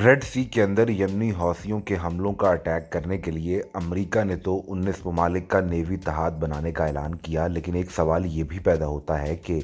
red सी के अंदर यमनी हौसियों के हमलों का अटैक करने के लिए अमेरिका ने तो 19 ममालिक का नेवी तहत बनाने का ऐलान किया लेकिन एक सवाल ये भी पैदा होता है कि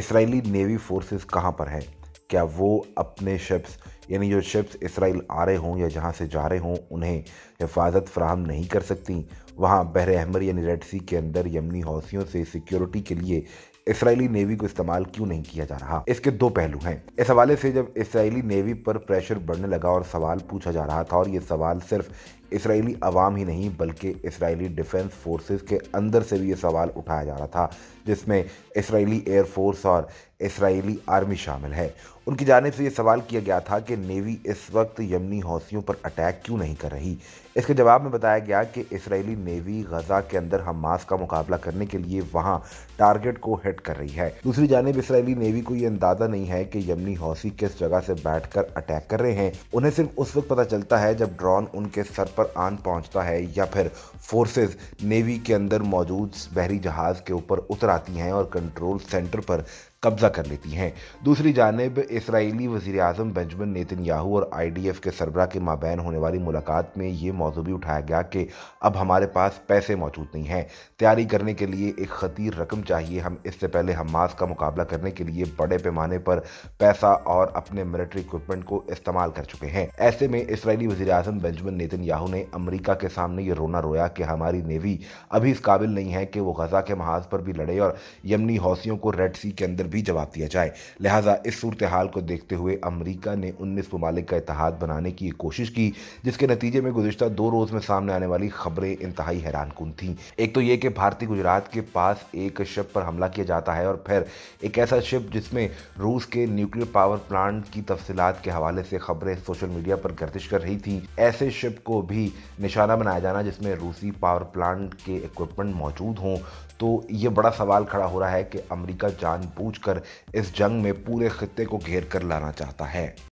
इसराइली नेवी फोर्सेस कहाँ पर हैं क्या वो अपने शिप्स यानी जो शख्स इसराइल आ रहे हों या जहाँ से जा रहे हों उन्हें हिफाजत फ्राहम नहीं कर सकती वहाँ बहर अहमर यानी रेड सी के अंदर यमनी हौसियों से सिक्योरिटी के लिए इसराइली नेवी को इस्तेमाल क्यों नहीं किया जा रहा इसके दो पहलू हैं इस हवाले से जब इसराइली नेवी पर प्रेशर बढ़ने लगा और सवाल पूछा जा रहा था और ये सवाल सिर्फ इसराइली आवाम ही नहीं बल्कि इसराइली डिफेंस फोर्सेस के अंदर से भी ये सवाल उठाया जा रहा था जिसमें इसराइली एयरफोर्स और इसराइली आर्मी शामिल है उनकी जानब से ये सवाल किया गया था कि नेवी इस वक्त यमनी हौसियों पर अटैक क्यों नहीं कर रही इसके जवाब में बताया गया कि इसराइली नेवी गजा के अंदर हमास का मुकाबला करने के लिए वहां टारगेट को हिट कर रही है दूसरी जानब इसराइली नेवी को ये अंदाजा नहीं है कि यमनी हौसी किस जगह से बैठकर अटैक कर रहे हैं उन्हें सिर्फ उस वक्त पता चलता है जब ड्रोन उनके सर पर आन पहुंचता है या फिर फोर्सेज नेवी के अंदर मौजूद बहरी जहाज के ऊपर उतर आती हैं और कंट्रोल सेंटर पर कब्जा कर लेती हैं दूसरी जानब इसराइली वज़ी अजम बेंजमिन नितिन याहू और आई डी एफ़ के सरबरा के माबैन होने वाली मुलाकात में ये मौजू भी उठाया गया कि अब हमारे पास पैसे मौजूद नहीं हैं तैयारी करने के लिए एक खतीर रकम चाहिए हम इससे पहले हमास का मुकाबला करने के लिए बड़े पैमाने पर पैसा और अपने मिलिट्री इक्विपमेंट को इस्तेमाल कर चुके हैं ऐसे में इसराइली वजी अजम बेंजमिन नितिन याहू ने अमरीका के सामने ये रोना रोया कि हमारी नेवी अभी इस काबिल नहीं है कि वो गजा के महाज पर भी लड़े और यमनी हौसियों को रेड सी के अंदर भी जवाब दिया जाए लिहाजा इस सूरत हाल को देखते हुए अमरीका ने उन्नीस ममालिक का इतिहाद बनाने की कोशिश की जिसके नतीजे में गुजशत दो रोज़ में सामने आने वाली खबरें इंतहाई हैरान कन थी एक तो ये कि भारतीय गुजरात के पास एक शिप पर हमला किया जाता है और फिर एक ऐसा शिप जिसमें रूस के न्यूक्लियर पावर प्लांट की तफसीत के हवाले से खबरें सोशल मीडिया पर गर्दिश कर रही थी ऐसे शिप को भी निशाना बनाया जाना जिसमें रूसी पावर प्लांट के इक्विपमेंट मौजूद हों तो ये बड़ा सवाल खड़ा हो रहा है कि अमेरिका जानबूझ कर इस जंग में पूरे खत्ते को घेर कर लाना चाहता है